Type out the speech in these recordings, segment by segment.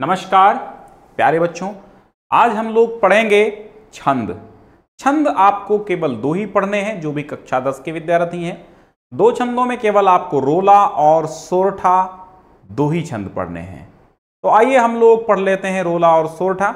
नमस्कार प्यारे बच्चों आज हम लोग पढ़ेंगे छंद छंद आपको केवल दो ही पढ़ने हैं जो भी कक्षा दस के विद्यार्थी हैं दो छंदों में केवल आपको रोला और सोरठा दो ही छंद पढ़ने हैं तो आइए हम लोग पढ़ लेते हैं रोला और सोरठा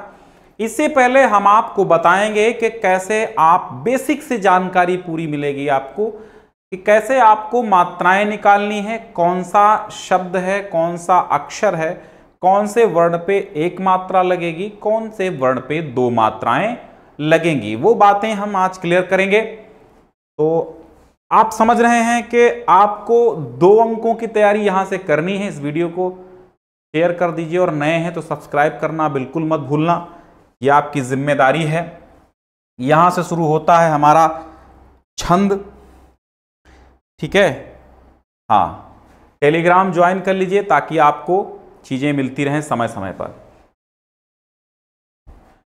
इससे पहले हम आपको बताएंगे कि कैसे आप बेसिक से जानकारी पूरी मिलेगी आपको कि कैसे आपको मात्राएं निकालनी है कौन सा शब्द है कौन सा अक्षर है कौन से वर्ण पे एक मात्रा लगेगी कौन से वर्ण पे दो मात्राएं लगेंगी वो बातें हम आज क्लियर करेंगे तो आप समझ रहे हैं कि आपको दो अंकों की तैयारी यहां से करनी है इस वीडियो को शेयर कर दीजिए और नए हैं तो सब्सक्राइब करना बिल्कुल मत भूलना ये आपकी जिम्मेदारी है यहां से शुरू होता है हमारा छंद ठीक है हाँ टेलीग्राम ज्वाइन कर लीजिए ताकि आपको चीज़ें मिलती रहें समय समय पर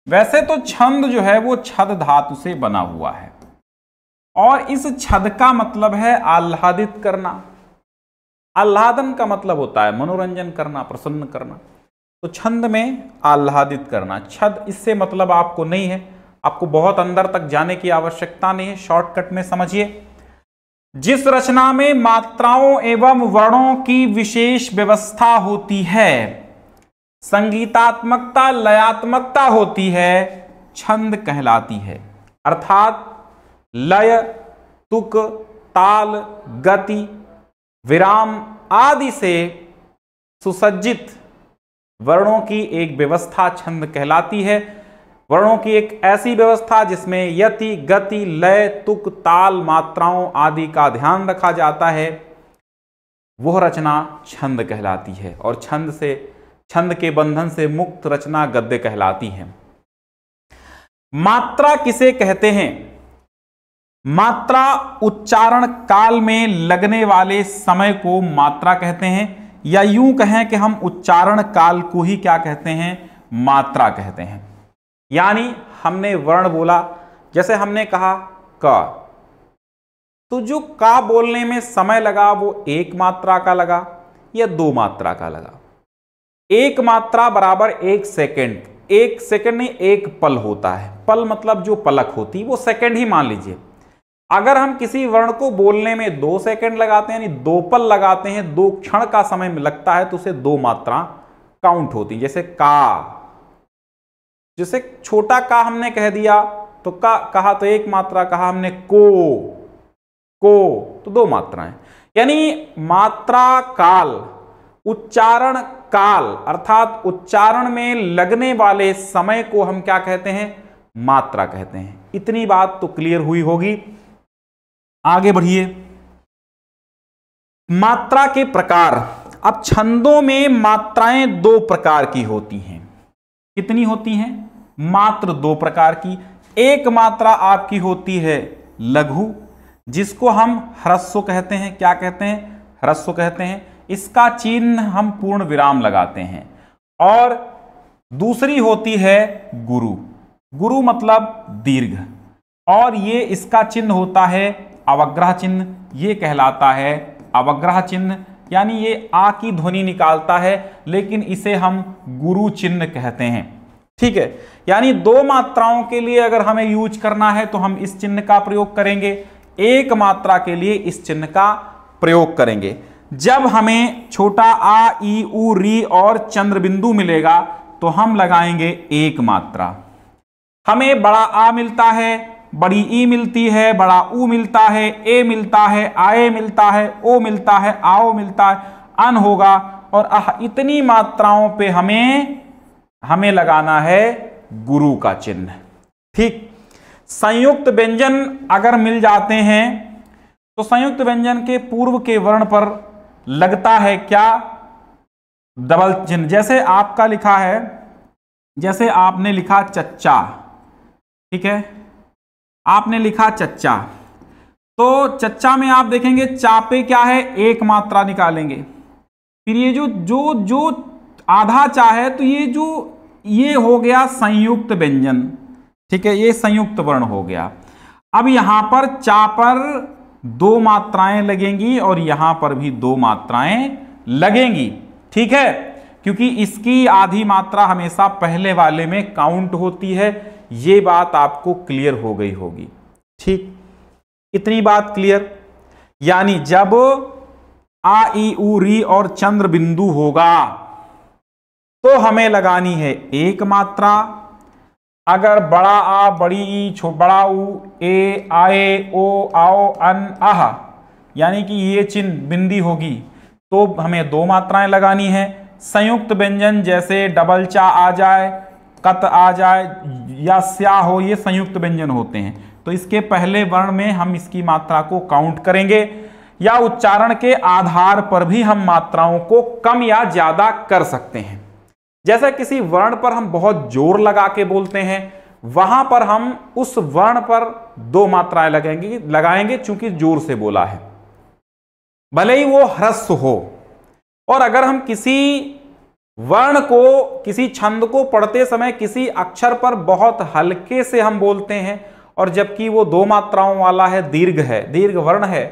वैसे तो छंद जो है वो छद धातु से बना हुआ है और इस छद का मतलब है आह्लादित करना आह्लादन का मतलब होता है मनोरंजन करना प्रसन्न करना तो छंद में आह्लादित करना छद इससे मतलब आपको नहीं है आपको बहुत अंदर तक जाने की आवश्यकता नहीं है शॉर्टकट में समझिए जिस रचना में मात्राओं एवं वर्णों की विशेष व्यवस्था होती है संगीतात्मकता लयात्मकता होती है छंद कहलाती है अर्थात लय तुक ताल गति विराम आदि से सुसज्जित वर्णों की एक व्यवस्था छंद कहलाती है वर्णों की एक ऐसी व्यवस्था जिसमें यति गति लय तुक ताल मात्राओं आदि का ध्यान रखा जाता है वह रचना छंद कहलाती है और छंद से छंद के बंधन से मुक्त रचना गद्य कहलाती है मात्रा किसे कहते हैं मात्रा उच्चारण काल में लगने वाले समय को मात्रा कहते हैं या यूं कहें कि हम उच्चारण काल को ही क्या कहते हैं मात्रा कहते हैं यानी हमने वर्ण बोला जैसे हमने कहा क तो जो का बोलने में समय लगा वो एक मात्रा का लगा या दो मात्रा का लगा एक मात्रा बराबर एक सेकंड एक सेकंड में एक पल होता है पल मतलब जो पलक होती वो सेकंड ही मान लीजिए अगर हम किसी वर्ण को बोलने में दो सेकंड लगाते हैं यानी दो पल लगाते हैं दो क्षण का समय लगता है तो उसे दो मात्रा काउंट होती जैसे का जैसे छोटा का हमने कह दिया तो का कहा तो एक मात्रा कहा हमने को को तो दो मात्राएं यानी मात्रा काल उच्चारण काल अर्थात उच्चारण में लगने वाले समय को हम क्या कहते हैं मात्रा कहते हैं इतनी बात तो क्लियर हुई होगी आगे बढ़िए मात्रा के प्रकार अब छंदों में मात्राएं दो प्रकार की होती हैं कितनी होती हैं मात्र दो प्रकार की एक मात्रा आपकी होती है लघु जिसको हम ह्रस्व कहते हैं क्या कहते हैं ह्रस्व कहते हैं इसका चिन्ह हम पूर्ण विराम लगाते हैं और दूसरी होती है गुरु गुरु मतलब दीर्घ और ये इसका चिन्ह होता है अवग्रह चिन्ह ये कहलाता है अवग्रह चिन्ह यानी ये आ की ध्वनि निकालता है लेकिन इसे हम गुरु चिन्ह कहते हैं ठीक है यानी दो मात्राओं के लिए अगर हमें यूज करना है तो हम इस चिन्ह का प्रयोग करेंगे एक मात्रा के लिए इस चिन्ह का प्रयोग करेंगे जब हमें छोटा आ ई उ री और चंद्र बिंदु मिलेगा तो हम लगाएंगे एक मात्रा हमें बड़ा आ मिलता है बड़ी ई मिलती है बड़ा ऊ मिलता है ए मिलता है आए मिलता है ओ मिलता है आओ मिलता है अन होगा और आह इतनी मात्राओं पे हमें हमें लगाना है गुरु का चिन्ह ठीक संयुक्त व्यंजन अगर मिल जाते हैं तो संयुक्त व्यंजन के पूर्व के वर्ण पर लगता है क्या डबल चिन्ह जैसे आपका लिखा है जैसे आपने लिखा चच्चा ठीक है आपने लिखा चच्चा तो चच्चा में आप देखेंगे चापे क्या है एक मात्रा निकालेंगे फिर ये जो जो जो आधा चाहे तो ये जो ये हो गया संयुक्त व्यंजन ठीक है ये संयुक्त वर्ण हो गया अब यहां पर चा पर दो मात्राएं लगेंगी और यहां पर भी दो मात्राएं लगेंगी ठीक है क्योंकि इसकी आधी मात्रा हमेशा पहले वाले में काउंट होती है ये बात आपको क्लियर हो गई होगी ठीक इतनी बात क्लियर यानी जब आ ई री और चंद्र बिंदु होगा तो हमें लगानी है एक मात्रा अगर बड़ा आ बड़ी ई छो बड़ा ऊ ए आए ओ आओ अन आह यानी कि ये चिन्ह बिंदी होगी तो हमें दो मात्राएं लगानी है संयुक्त व्यंजन जैसे डबल चा आ जाए कत आ जाए या स्या हो ये संयुक्त व्यंजन होते हैं तो इसके पहले वर्ण में हम इसकी मात्रा को काउंट करेंगे या उच्चारण के आधार पर भी हम मात्राओं को कम या ज़्यादा कर सकते हैं जैसे किसी वर्ण पर हम बहुत जोर लगा के बोलते हैं वहां पर हम उस वर्ण पर दो मात्राएं लगेंगे लगाएंगे चूंकि जोर से बोला है भले ही वो ह्रस्व हो और अगर हम किसी वर्ण को किसी छंद को पढ़ते समय किसी अक्षर पर बहुत हल्के से हम बोलते हैं और जबकि वो दो मात्राओं वाला है दीर्घ है दीर्घ वर्ण है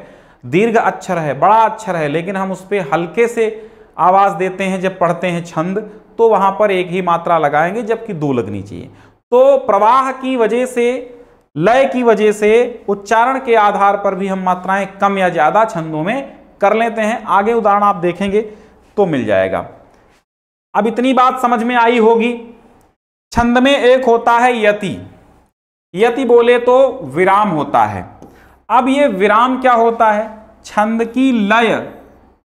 दीर्घ अक्षर है बड़ा अक्षर है लेकिन हम उस पर हल्के से आवाज़ देते हैं जब पढ़ते हैं छंद तो वहां पर एक ही मात्रा लगाएंगे जबकि दो लगनी चाहिए तो प्रवाह की वजह से लय की वजह से उच्चारण के आधार पर भी हम मात्राएं कम या ज्यादा छंदों में कर लेते हैं आगे उदाहरण आप देखेंगे तो मिल जाएगा अब इतनी बात समझ में आई होगी छंद में एक होता है यति यति बोले तो विराम होता है अब ये विराम क्या होता है छंद की लय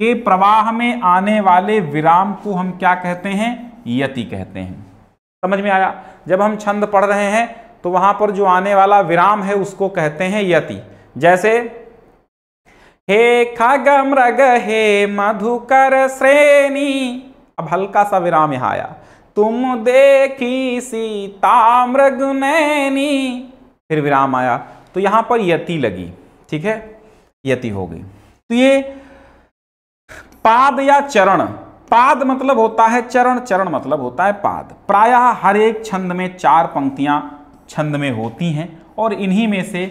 के प्रवाह में आने वाले विराम को हम क्या कहते हैं यति कहते हैं समझ में आया जब हम छंद पढ़ रहे हैं तो वहां पर जो आने वाला विराम है उसको कहते हैं यति जैसे हे खग मृग हे मधुकर श्रेणी अब हल्का सा विराम यहां आया तुम देखी सीता मृग नैनी फिर विराम आया तो यहां पर यति लगी ठीक है यति हो गई तो ये पाद या चरण पाद मतलब होता है चरण चरण मतलब होता है पाद प्रायः हर एक छंद में चार पंक्तियां छंद में होती हैं और इन्हीं में से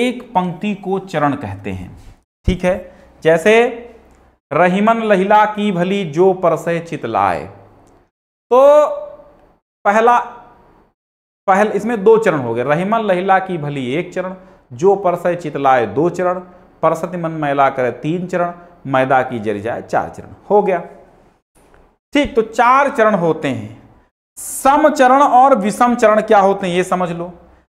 एक पंक्ति को चरण कहते हैं ठीक है जैसे रहीमन लहिला की भली जो परसे चित लाए तो पहला पहल इसमें दो चरण हो गए रहीमन लहिला की भली एक चरण जो परसय चितलाए दो चरण परसत मन मैला करे तीन चरण मैदा की जर जाए चार चरण हो गया ठीक तो चार चरण होते हैं सम चरण और विषम चरण क्या होते हैं ये समझ लो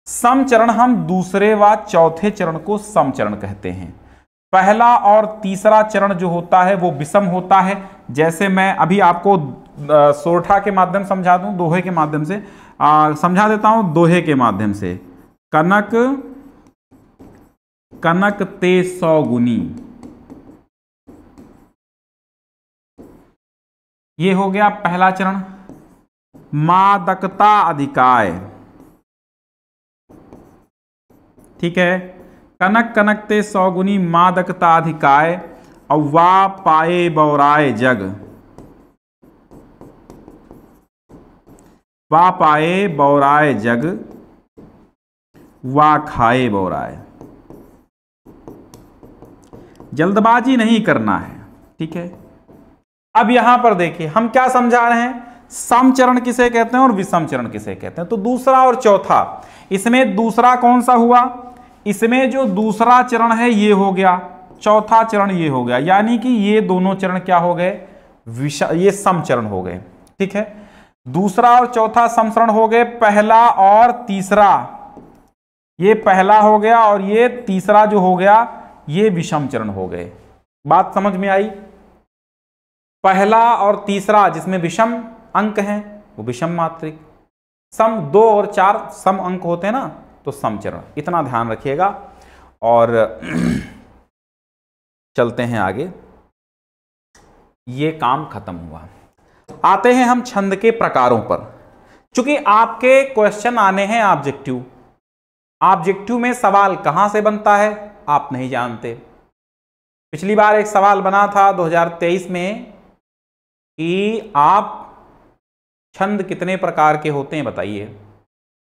सम चरण हम दूसरे व चौथे चरण को सम चरण कहते हैं पहला और तीसरा चरण जो होता है वो विषम होता है जैसे मैं अभी आपको सोरठा के माध्यम समझा दूं दोहे के माध्यम से आ, समझा देता हूं दोहे के माध्यम से कनक कनक ते सौ गुनी ये हो गया पहला चरण मादकता अधिकाय ठीक है कनक कनक ते सौगुनी मादकता अधिकाय अव्वा पाए बौराए जग वा पाए बौराए जग वा खाए बौराए जल्दबाजी नहीं करना है ठीक है अब यहां पर देखिए हम क्या समझा रहे हैं सम चरण किसे कहते हैं और विषम चरण किसे कहते हैं तो दूसरा और चौथा इसमें दूसरा कौन सा हुआ इसमें जो दूसरा चरण है ये हो गया चौथा चरण ये हो गया यानी कि ये दोनों चरण क्या हो गए ये सम चरण हो गए ठीक है दूसरा और चौथा समचरण हो गए पहला और तीसरा ये पहला हो गया और ये तीसरा जो हो गया ये विषम चरण हो गए बात समझ में आई पहला और तीसरा जिसमें विषम अंक हैं वो विषम मात्रिक सम दो और चार सम अंक होते हैं ना तो समचरण इतना ध्यान रखिएगा और चलते हैं आगे ये काम खत्म हुआ आते हैं हम छंद के प्रकारों पर चूंकि आपके क्वेश्चन आने हैं ऑब्जेक्टिव ऑब्जेक्टिव में सवाल कहाँ से बनता है आप नहीं जानते पिछली बार एक सवाल बना था 2023 में कि आप छंद कितने प्रकार के होते हैं बताइए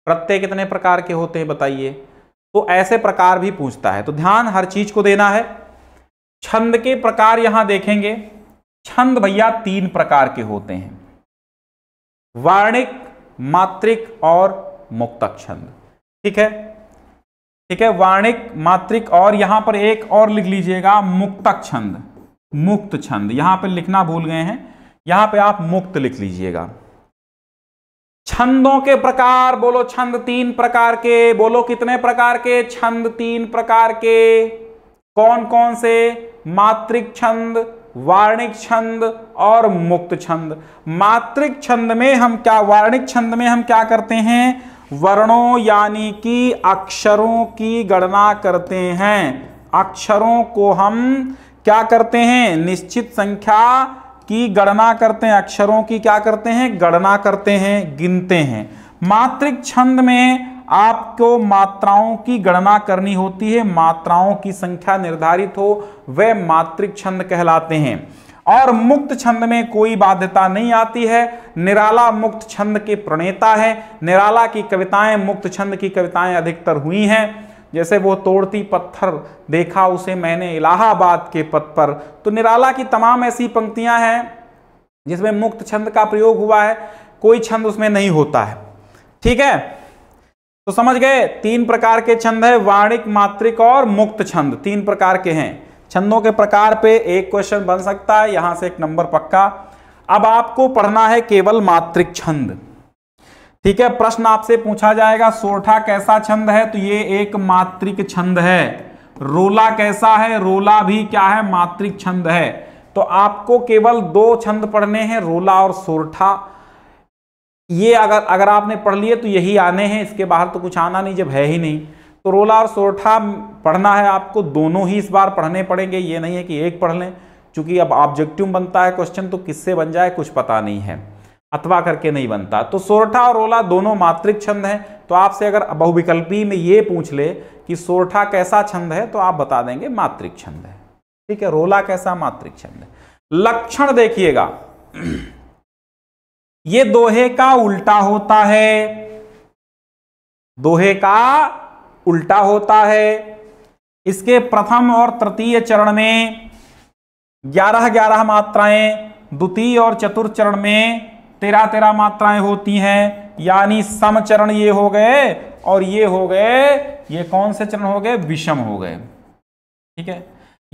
प्रत्यय कितने प्रकार के होते हैं बताइए तो ऐसे प्रकार भी पूछता है तो ध्यान हर चीज को देना है छंद के प्रकार यहां देखेंगे छंद भैया तीन प्रकार के होते हैं वार्णिक मात्रिक और मुक्तक छंद ठीक है ठीक है वार्णिक मात्रिक और यहां पर एक और लिख लीजिएगा मुक्तक छंद मुक्त छंद यहां पर लिखना भूल गए हैं यहां पे आप मुक्त लिख लीजिएगा छंदों के प्रकार बोलो छंद तीन प्रकार के बोलो कितने प्रकार के छंद तीन प्रकार के कौन कौन से मात्रिक छंद वार्णिक छंद और मुक्त छंद मात्रिक छंद में हम क्या वार्णिक छंद में हम क्या करते हैं वर्णों यानी कि अक्षरों की गणना करते हैं अक्षरों को हम क्या करते हैं निश्चित संख्या की गणना करते हैं अक्षरों की क्या करते हैं गणना करते हैं गिनते हैं मात्रिक छंद में आपको मात्राओं की गणना करनी होती है मात्राओं की संख्या निर्धारित हो वे मात्रिक छंद कहलाते हैं और मुक्त छंद में कोई बाध्यता नहीं आती है निराला मुक्त छंद के प्रणेता है निराला की कविताएं मुक्त छंद की कविताएं अधिकतर हुई हैं जैसे वो तोड़ती पत्थर देखा उसे मैंने इलाहाबाद के पथ पर तो निराला की तमाम ऐसी पंक्तियां हैं जिसमें मुक्त छंद का प्रयोग हुआ है कोई छंद उसमें नहीं होता है ठीक है तो समझ गए तीन प्रकार के छंद है वाणिक मात्रिक और मुक्त छंद तीन प्रकार के हैं छंदों के प्रकार पे एक क्वेश्चन बन सकता है यहां से एक नंबर पक्का अब आपको पढ़ना है केवल मात्रिक छंद ठीक है प्रश्न आपसे पूछा जाएगा सोठा कैसा छंद है तो ये एक मात्रिक छंद है रोला कैसा है रोला भी क्या है मात्रिक छंद है तो आपको केवल दो छंद पढ़ने हैं रोला और सोरठा ये अगर अगर आपने पढ़ लिए तो यही आने हैं इसके बाहर तो कुछ आना नहीं जब है ही नहीं तो रोला और सोरठा पढ़ना है आपको दोनों ही इस बार पढ़ने पड़ेंगे ये नहीं है कि एक पढ़ लें क्योंकि अब ऑब्जेक्टिव बनता है क्वेश्चन तो किससे बन जाए कुछ पता नहीं है अथवा करके नहीं बनता तो सोरठा और ओला दोनों मात्रिक छंद हैं तो आपसे अगर बहुविकल्पी में ये पूछ ले कि सोरठा कैसा छंद है तो आप बता देंगे मात्रिक छंद है ठीक है रोला कैसा मात्रिक छंद है लक्षण देखिएगा ये दोहे का उल्टा होता है दोहे का उल्टा होता है इसके प्रथम और तृतीय चरण में ग्यारह ग्यारह मात्राएं द्वितीय और चतुर्थ चरण में तेरह तेरह मात्राएं होती हैं यानी सम चरण ये हो गए और ये हो गए ये कौन से चरण हो गए विषम हो गए ठीक है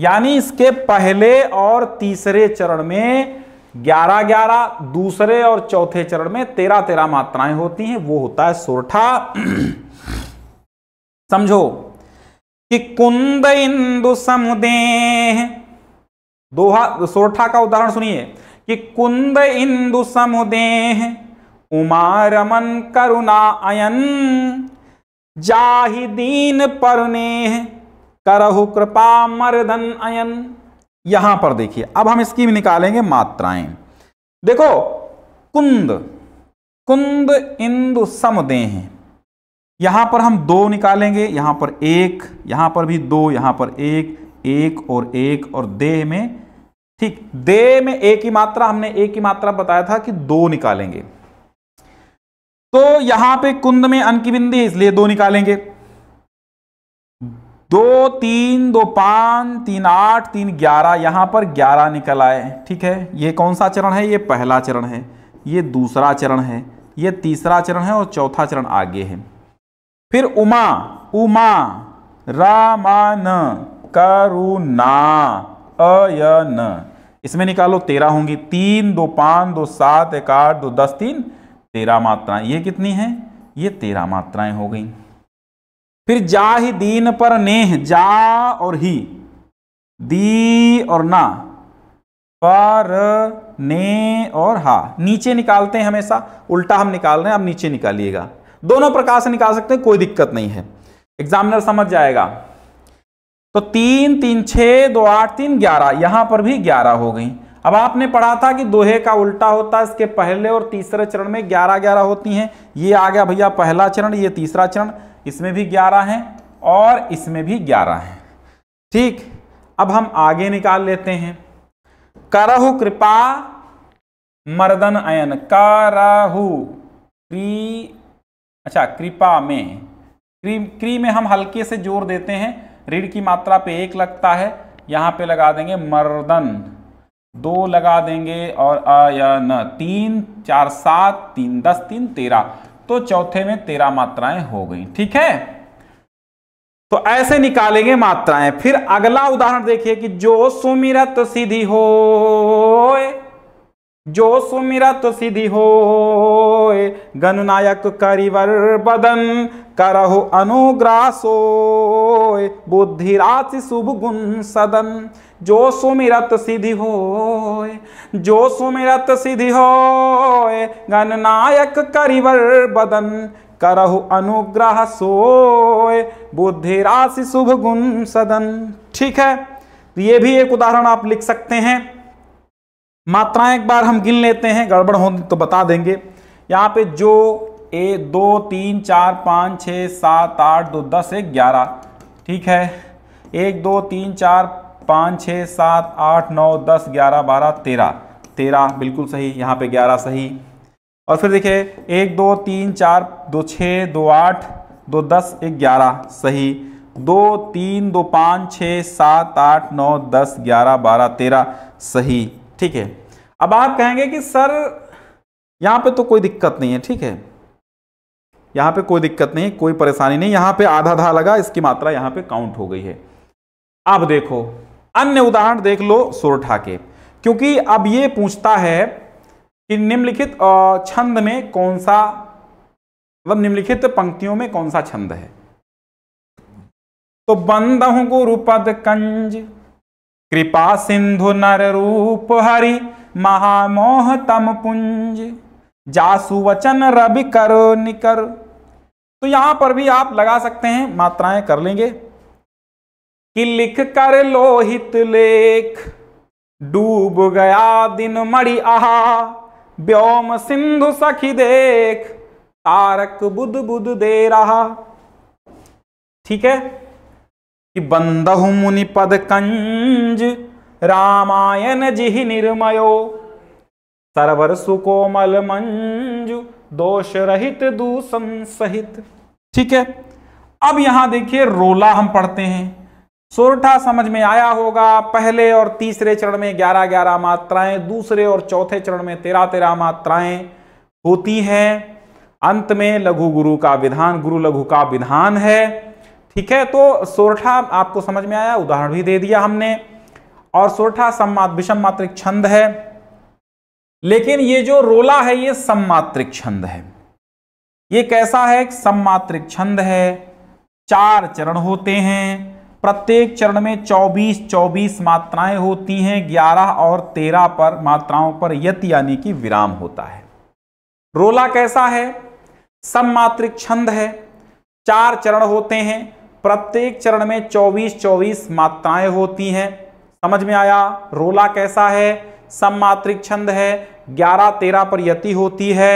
यानी इसके पहले और तीसरे चरण में ग्यारह ग्यारह दूसरे और चौथे चरण में तेरह तेरह मात्राएं होती हैं वो होता है सोरठा समझो कि कुंद इंदु समुदेह दोहा सोरठा का उदाहरण सुनिए कि कुंद इंदु समुदेह उमा रमन करुणा अयन जाहि दीन परुनेह करहु कृपा मर्दन अयन यहां पर देखिए अब हम इसकी भी निकालेंगे मात्राएं देखो कुंद कुंद इंदु समदेह यहां पर हम दो निकालेंगे यहां पर एक यहां पर भी दो यहां पर एक एक और एक और देह में ठीक दे में ए की मात्रा हमने ए की मात्रा बताया था कि दो निकालेंगे तो यहां पे कुंद में अन की बिंदी है इसलिए दो निकालेंगे दो तीन दो पांच तीन आठ तीन ग्यारह यहां पर ग्यारह निकल आए ठीक है ये कौन सा चरण है ये पहला चरण है ये दूसरा चरण है ये तीसरा चरण है और चौथा चरण आगे है फिर उमा उमा रामान करुणा अयन इसमें निकालो तेरह होंगी तीन दो पाँच दो सात एक आठ दो दस तीन तेरह मात्राएं ये कितनी हैं ये तेरह मात्राएं हो गई फिर जा ही दीन पर नेह जा और ही दी और ना पर ने और हा नीचे निकालते हैं हमेशा उल्टा हम निकाल रहे हैं आप नीचे निकालिएगा दोनों प्रकार से निकाल सकते हैं कोई दिक्कत नहीं है एग्जामिनर समझ जाएगा तो तीन तीन छः दो आठ तीन ग्यारह यहाँ पर भी ग्यारह हो गई अब आपने पढ़ा था कि दोहे का उल्टा होता है इसके पहले और तीसरे चरण में ग्यारह ग्यारह होती हैं ये आ गया भैया पहला चरण ये तीसरा चरण इसमें भी ग्यारह हैं और इसमें भी ग्यारह हैं ठीक अब हम आगे निकाल लेते हैं करहु कृपा मर्दन अयन करहु क्री अच्छा कृपा में क्री क्री में हम हल्के से जोर देते हैं रीढ़ की मात्रा पे एक लगता है यहाँ पे लगा देंगे मर्दन दो लगा देंगे और अयन तीन चार सात तीन दस तीन तेरह तो चौथे में तेरह मात्राएं हो गई ठीक है तो ऐसे निकालेंगे मात्राएं फिर अगला उदाहरण देखिए कि जो सुमिरत सीधी हो जो सुमिरत तो सिद्धि हो गणनायक करिवर बदन करहु अनुग्रह सोय बुद्धि राशि शुभ गुण सदन जो सुमिरत तो सिद्धि हो जो सुमिरत तो सिद्धि हो गणनायक करिवर बदन करहु अनुग्रह सोय बुद्धि राशि शुभ गुण सदन ठीक है ये भी एक उदाहरण आप लिख सकते हैं मात्राएं एक बार हम गिन लेते हैं गड़बड़ हो तो बता देंगे यहाँ पे जो ए दो तीन चार पाँच छः सात आठ दो दस एक ग्यारह ठीक है एक दो तीन चार पाँच छः सात आठ नौ दस ग्यारह बारह तेरह तेरह बिल्कुल सही यहाँ पे ग्यारह सही और फिर देखिए एक दो तीन चार दो छः दो आठ दो दस एक ग्यारह सही दो तीन दो पाँच छः सात आठ नौ दस ग्यारह बारह तेरह सही ठीक है अब आप कहेंगे कि सर यहाँ पे तो कोई दिक्कत नहीं है ठीक है यहाँ पे कोई दिक्कत नहीं कोई परेशानी नहीं यहाँ पे आधा आधा लगा इसकी मात्रा यहाँ पे काउंट हो गई है अब देखो अन्य उदाहरण देख लो सोरठा के क्योंकि अब ये पूछता है कि निम्नलिखित छंद में कौन सा मतलब निम्नलिखित पंक्तियों में कौन सा छंद है तो बंद हूं गुरुपद कंज कृपा सिंधु नर रूप हरि महामोह तम पुंज जासु वचन रवि करो निकर तो यहां पर भी आप लगा सकते हैं मात्राएं कर लेंगे कि लिख कर लोहित लेख डूब गया दिन मड़ी आहा व्योम सिंधु सखी देख तारक बुध बुध दे रहा ठीक है कि बंदहु मुनि पद कंज रामायण जिहि निर्मयो सरवर सुकोमल मंजु दोष रहित दूषण सहित ठीक है अब यहां देखिए रोला हम पढ़ते हैं सोरठा समझ में आया होगा पहले और तीसरे चरण में ग्यारह ग्यारह मात्राएं दूसरे और चौथे चरण में तेरह तेरह मात्राएं होती हैं अंत में लघु गुरु का विधान गुरु लघु का विधान है ठीक है तो सोरठा आपको समझ में आया उदाहरण भी दे दिया हमने और सोरठा सम्मात विषम मात्रिक छंद है लेकिन ये जो रोला है ये सम्मात्रिक छंद है ये कैसा है सम्मात्रिक छंद है चार चरण होते हैं प्रत्येक चरण में 24 24 मात्राएं होती हैं 11 और 13 पर मात्राओं पर यत यानी कि विराम होता है रोला कैसा है सम्मात्रिक छंद है चार चरण होते हैं प्रत्येक चरण में 24 24 मात्राएं होती हैं समझ में आया रोला कैसा है सममात्रिक छंद है 11 13 पर यति होती है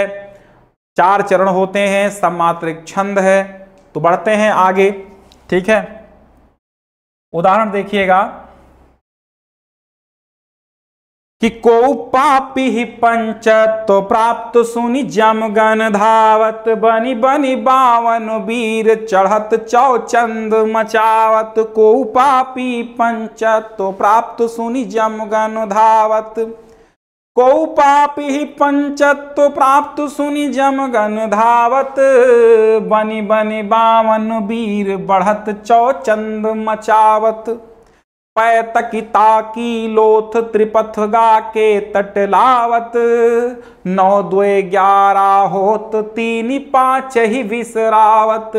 चार चरण होते हैं मात्रिक छंद है तो बढ़ते हैं आगे ठीक है उदाहरण देखिएगा कि को पापी ही तो प्राप्त सुनि जमगन धावत बनी बनी बावन वीर चढ़त चौचंद मचावत को पापी पंच तो प्राप्त सुनि जमगन धावत को पापी ही तो प्राप्त सुनि जमगन धावत बनी बनी बावन वीर बढ़त चौचंद मचावत पैतकिता की लोथ त्रिपथगा के तटलावत नौ दो ग्यारह होत तीन पाँच ही विसरावत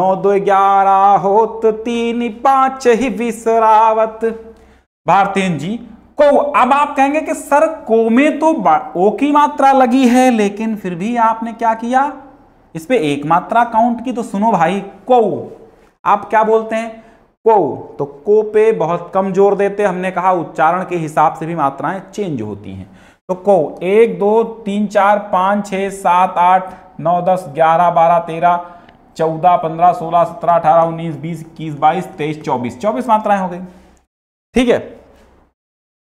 नौ दो ग्यारह होत तीन पाँच ही विसरावत भारतीय जी को अब आप कहेंगे कि सर को में तो ओ की मात्रा लगी है लेकिन फिर भी आपने क्या किया इस पे एक मात्रा काउंट की तो सुनो भाई को आप क्या बोलते हैं को तो को पे बहुत कम जोर देते हमने कहा उच्चारण के हिसाब से भी मात्राएं चेंज होती हैं तो को एक दो तीन चार पाँच छः सात आठ नौ दस ग्यारह बारह तेरह चौदह पंद्रह सोलह सत्रह अठारह उन्नीस बीस इक्कीस बाईस तेईस चौबीस चौबीस मात्राएं हो गई ठीक है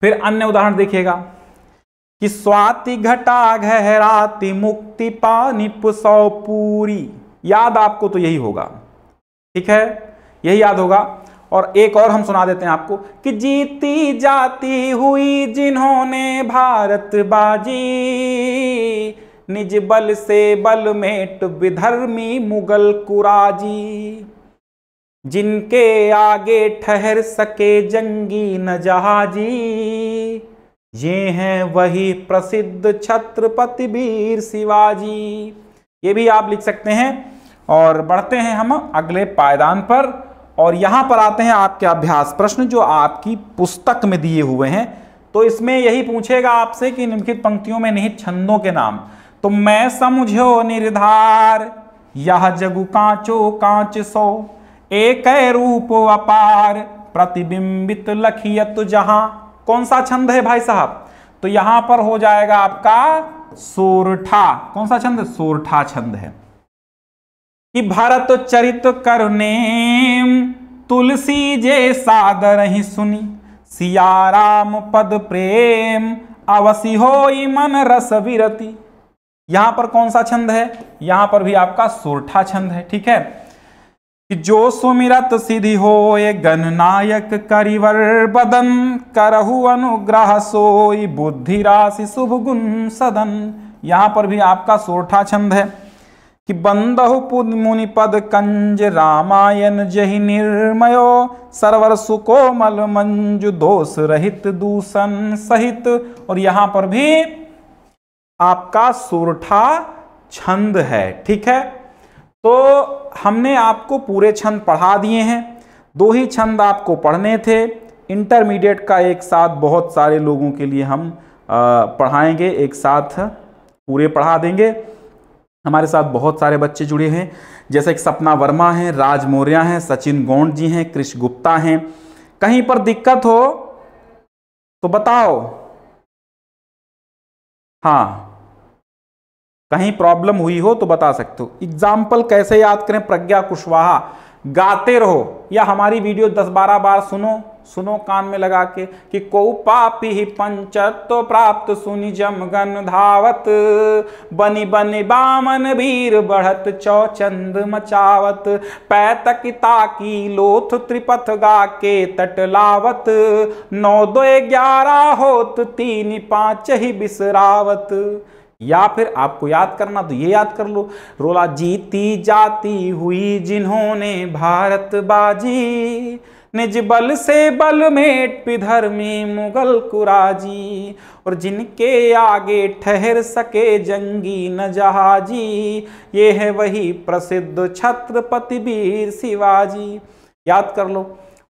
फिर अन्य उदाहरण देखिएगा कि स्वाति घटा घहराति मुक्ति पानी पुसौ पूरी याद आपको तो यही होगा ठीक है यही याद होगा और एक और हम सुना देते हैं आपको कि जीती जाती हुई जिन्होंने भारत बाजी निज बल से बल मेट विधर्मी मुगल कुराजी जिनके आगे ठहर सके जंगी न जहाजी ये हैं वही प्रसिद्ध छत्रपति वीर शिवाजी ये भी आप लिख सकते हैं और बढ़ते हैं हम अगले पायदान पर और यहां पर आते हैं आपके अभ्यास प्रश्न जो आपकी पुस्तक में दिए हुए हैं तो इसमें यही पूछेगा आपसे कि निम्नलिखित पंक्तियों में निहित छंदों के नाम तो मैं समझो निर्धार यह जगु कांचो कांच सो एक रूप अपार प्रतिबिंबित लखियत जहां कौन सा छंद है भाई साहब तो यहां पर हो जाएगा आपका सोरठा कौन सा छंद सोरठा छंद है कि भारत चरित करने तुलसी जे सादर ही सुनी सियाराम पद प्रेम अवसी हो मन रस विरति यहां पर कौन सा छंद है यहां पर भी आपका सोरठा छंद है ठीक है कि जो सुमिरत सिद्धि हो ये नायक करिवर बदन करहु अनुग्रह सोई बुद्धि राशि शुभ गुण सदन यहाँ पर भी आपका सोरठा छंद है कि बंदहु मुनिपद कंज रामायण जहि निर्मयो सरवर सुकोमल मंजु दोष रहित दूषण सहित और यहाँ पर भी आपका सुरठा छंद है ठीक है तो हमने आपको पूरे छंद पढ़ा दिए हैं दो ही छंद आपको पढ़ने थे इंटरमीडिएट का एक साथ बहुत सारे लोगों के लिए हम पढ़ाएंगे एक साथ पूरे पढ़ा देंगे हमारे साथ बहुत सारे बच्चे जुड़े हैं जैसे कि सपना वर्मा हैं राज मौर्या हैं सचिन गोंड जी हैं कृष गुप्ता हैं कहीं पर दिक्कत हो तो बताओ हाँ कहीं प्रॉब्लम हुई हो तो बता सकते हो एग्जाम्पल कैसे याद करें प्रज्ञा कुशवाहा गाते रहो या हमारी वीडियो 10-12 बार सुनो सुनो कान में लगा के कि को पापी ही पंचत तो प्राप्त सुनि जमगन धावत बनी बनी बामन वीर बढ़त चौचंद मचावत पैतक ताकी लोथ त्रिपथ गा के तटलावत नौ दो ग्यारह होत तीन पाँच ही बिसरावत या फिर आपको याद करना तो ये याद कर लो रोला जीती जाती हुई जिन्होंने भारत बाजी निज बल से बल मेट पिधर्मी मुगल कुराजी और जिनके आगे ठहर सके जंगी न जहाजी ये है वही प्रसिद्ध छत्रपति वीर शिवाजी याद कर लो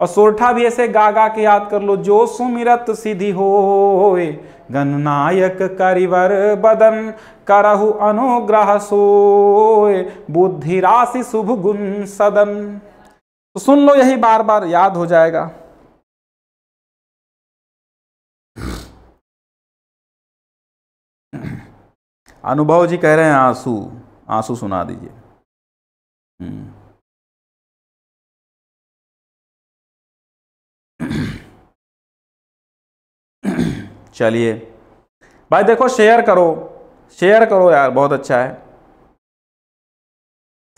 और सोरठा भी ऐसे गागा के याद कर लो जो सुमिरत सिद्धि हो गणनायक करिवर बदन करहु अनुग्रह सोय बुद्धि राशि शुभ गुण सदन तो सुन लो यही बार बार याद हो जाएगा अनुभव जी कह रहे हैं आंसू आंसू सुना दीजिए हम्म। चलिए भाई देखो शेयर करो शेयर करो यार बहुत अच्छा है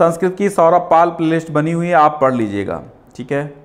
संस्कृत की सौरभ पाल प्लेलिस्ट बनी हुई है आप पढ़ लीजिएगा ठीक है